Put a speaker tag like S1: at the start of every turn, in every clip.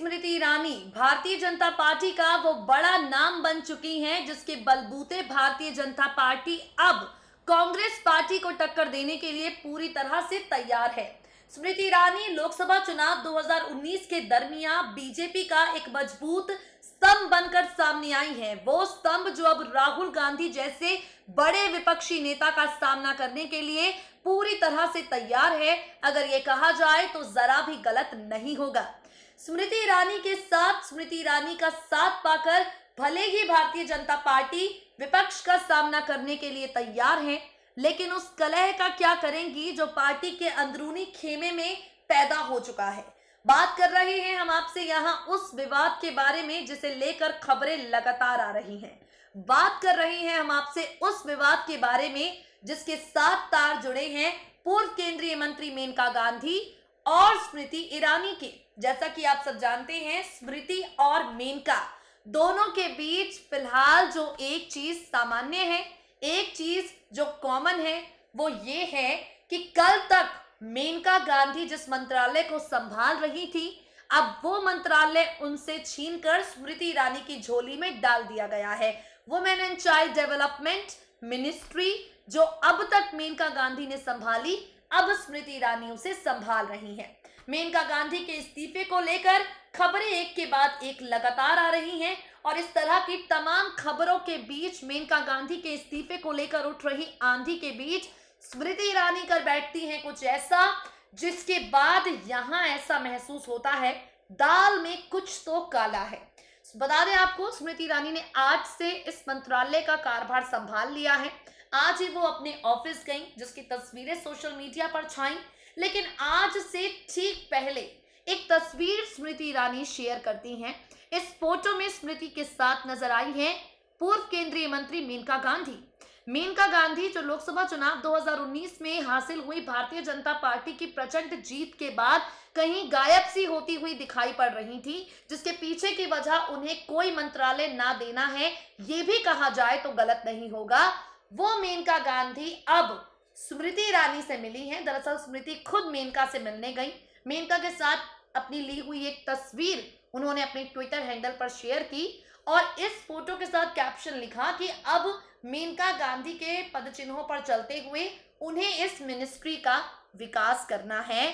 S1: स्मृति ईरानी भारतीय जनता पार्टी का वो बड़ा नाम बन चुकी हैं जिसके बलबूते भारतीय जनता पार्टी अब कांग्रेस पार्टी को टक्कर देने के लिए पूरी तरह से तैयार है स्मृति ईरानी लोकसभा चुनाव 2019 के दरमिया बीजेपी का एक मजबूत स्तंभ बनकर सामने आई हैं वो स्तंभ जो अब राहुल गांधी जैसे बड़े विपक्षी नेता का सामना करने के लिए पूरी तरह से तैयार है अगर ये कहा जाए तो जरा भी गलत नहीं होगा स्मृति ईरानी के साथ स्मृति ईरानी का साथ पाकर भले ही भारतीय जनता पार्टी विपक्ष का सामना करने के लिए तैयार है लेकिन उस कलह का क्या करेंगी जो पार्टी के अंदरूनी खेमे में पैदा हो चुका है बात कर रहे हैं हम आपसे यहाँ उस विवाद के बारे में जिसे लेकर खबरें लगातार आ रही हैं बात कर रहे हैं हम आपसे उस विवाद के बारे में जिसके सात तार जुड़े हैं पूर्व केंद्रीय मंत्री मेनका गांधी और स्मृति ईरानी की जैसा कि आप सब जानते हैं स्मृति और मेनका दोनों के बीच फिलहाल जो एक चीज सामान्य है एक चीज जो कॉमन है वो ये है कि कल तक मेनका गांधी जिस मंत्रालय को संभाल रही थी अब वो मंत्रालय उनसे छीनकर स्मृति ईरानी की झोली में डाल दिया गया है women and child development ministry जो अब तक मेनका गांधी ने संभाली अब स्मृति ईरानी उसे संभाल रही हैं मेनका गांधी के इस्तीफे को लेकर खबरें एक के बाद एक लगातार आ रही हैं और इस तरह की तमाम खबरों के बीच मेनका गांधी के इस्तीफे को लेकर उठ रही आंधी के बीच स्मृति ईरानी कर बैठती हैं कुछ ऐसा जिसके बाद यहां ऐसा महसूस होता है दाल में कुछ तो काला है बता दें आपको स्मृति ईरानी ने आज से इस मंत्रालय का कारभार संभाल लिया है आज ही वो अपने ऑफिस गई जिसकी तस्वीरें सोशल मीडिया पर छाई लेकिन आज से ठीक पहले एक तस्वीर स्मृति ईरानी शेयर करती हैं इस फोटो में स्मृति के साथ नजर आई है पूर्व केंद्रीय मंत्री मेनका गांधी मेनका गांधी जो लोकसभा चुनाव 2019 में हासिल हुई भारतीय जनता पार्टी की प्रचंड जीत के बाद कहीं गायब सी होती हुई दिखाई पड़ रही थी जिसके पीछे की वजह उन्हें कोई मंत्रालय ना देना है ये भी कहा जाए तो गलत नहीं होगा वो मेनका गांधी अब स्मृति ईरानी से मिली है दरअसल स्मृति खुद मेनका से मिलने गई मेनका के साथ अपनी ली हुई एक तस्वीर उन्होंने अपने ट्विटर हैंडल पर शेयर की और इस फोटो के साथ कैप्शन लिखा कि अब मेनका गांधी के पदचिन्हों पर चलते हुए उन्हें इस मिनिस्ट्री का विकास करना है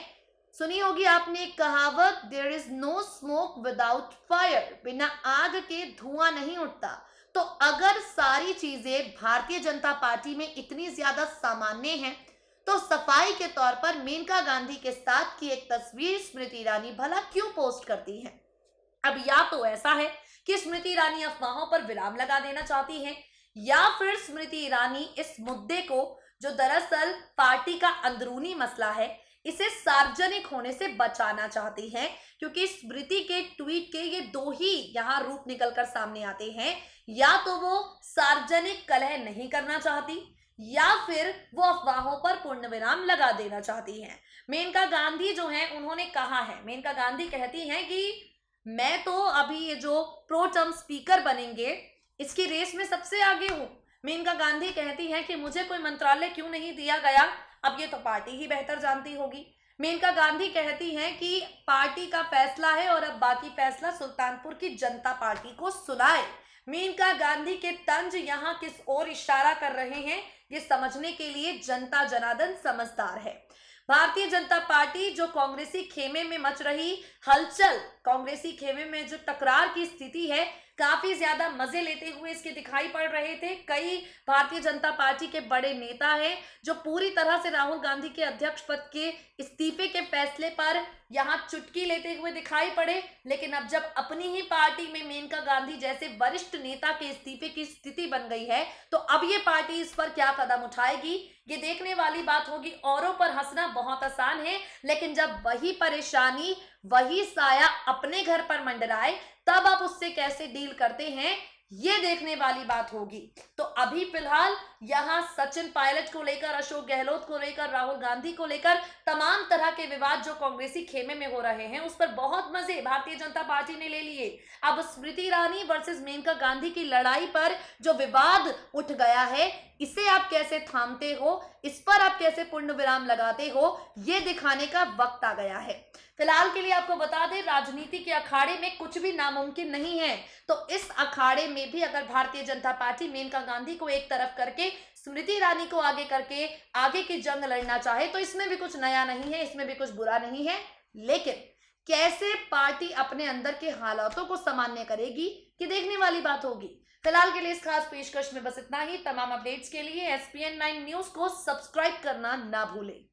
S1: सुनी होगी आपने एक कहावत there is no smoke without fire बिना आग के धुआं नहीं उठता तो अगर सारी चीजें भारतीय जनता पार्टी में इतनी ज्यादा सामान्य हैं तो सफाई के तौर पर मेनका गांधी के साथ की एक तस्वीर स्मृति ईरानी भला क्यों पोस्ट करती हैं अब या तो ऐसा है कि स्मृति ईरानी अफवाहों पर विराम लगा देना चाहती हैं या फिर स्मृति ईरानी इस मुद्दे को जो दरअसल पार्टी का अंदरूनी मसला है इसे सार्वजनिक होने से बचाना चाहती हैं क्योंकि स्मृति के ट्वीट के ये दो ही यहाँ रूप निकलकर सामने आते हैं या तो वो सार्वजनिक कलह नहीं करना चाहती या फिर वो अफवाहों पर पूर्ण विराम लगा देना चाहती हैं मेनका गांधी जो है उन्होंने कहा है मेनका गांधी कहती हैं कि मैं तो अभी ये जो प्रो टर्म स्पीकर बनेंगे इसकी रेस में सबसे आगे हूं मेनका गांधी कहती है कि मुझे कोई मंत्रालय क्यों नहीं दिया गया अब ये तो पार्टी ही बेहतर जानती होगी मेनका गांधी कहती हैं कि पार्टी का फैसला है और अब बाकी फैसला सुल्तानपुर की जनता पार्टी को सुनाए मेनका गांधी के तंज यहाँ किस ओर इशारा कर रहे हैं ये समझने के लिए जनता जनादन समझदार है भारतीय जनता पार्टी जो कांग्रेसी खेमे में मच रही हलचल कांग्रेसी खेमे में जो टकरार की स्थिति है काफी ज्यादा मजे लेते हुए इसके दिखाई पड़ रहे थे कई भारतीय जनता पार्टी के बड़े नेता हैं जो पूरी तरह से राहुल गांधी के अध्यक्ष पद के इस्तीफे के फैसले पर यहां चुटकी लेते हुए दिखाई पड़े लेकिन अब जब अपनी ही पार्टी में मेनका गांधी जैसे वरिष्ठ नेता के इस्तीफे की स्थिति बन गई है तो अब ये पार्टी इस पर क्या कदम उठाएगी ये देखने वाली बात होगी औरों पर हंसना बहुत आसान है लेकिन जब वही परेशानी वही साया अपने घर पर मंडराए तब आप उससे कैसे डील करते हैं ये देखने वाली बात होगी तो अभी फिलहाल यहां सचिन पायलट को लेकर अशोक गहलोत को लेकर राहुल गांधी को लेकर तमाम तरह के विवाद जो कांग्रेसी खेमे में हो रहे हैं उस पर बहुत मजे भारतीय जनता पार्टी ने ले लिए अब स्मृति ईरानी वर्सेस मेनका गांधी की लड़ाई पर जो विवाद उठ गया है इसे आप कैसे थामते हो इस पर आप कैसे पूर्ण विराम लगाते हो ये दिखाने का वक्त आ गया है फिलहाल के लिए आपको बता दें राजनीति के अखाड़े में कुछ भी नामुमकिन नहीं है तो इस अखाड़े में भी अगर भारतीय जनता पार्टी मेनका गांधी को एक तरफ करके स्मृति ईरानी को आगे करके आगे की जंग लड़ना चाहे तो इसमें भी कुछ नया नहीं है इसमें भी कुछ बुरा नहीं है लेकिन कैसे पार्टी अपने अंदर के हालातों को सामान्य करेगी कि देखने वाली बात होगी फिलहाल के लिए इस खास पेशकश में बस इतना ही तमाम अपडेट्स के लिए एसपीएन नाइन न्यूज को सब्सक्राइब करना ना भूलें